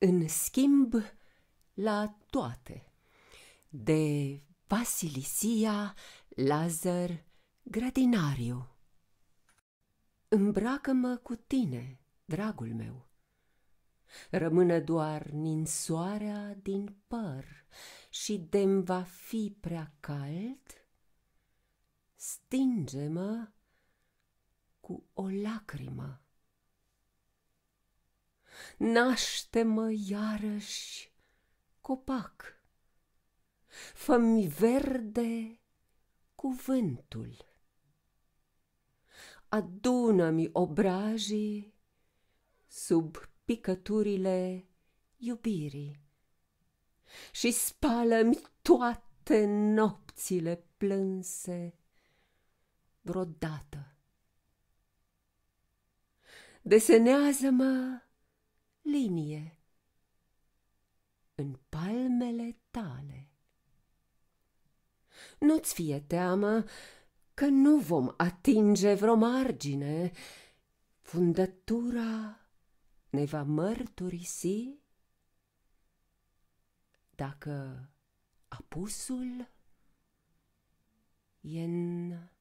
În schimb, la toate. De Vasilisia Lazar Gradinariu Îmbracă-mă cu tine, dragul meu. Rămână doar ninsoarea din păr și de va fi prea cald. Stinge-mă cu o lacrimă naște-mă iarăși copac. Fă-mi verde cuvântul. Adună-mi obrajii sub picăturile iubirii și spală-mi toate nopțile plânse vreodată. Desenează-mă linie în palmele tale. Nu-ți fie teamă că nu vom atinge vreo margine, fundătura ne va mărturisi dacă apusul e în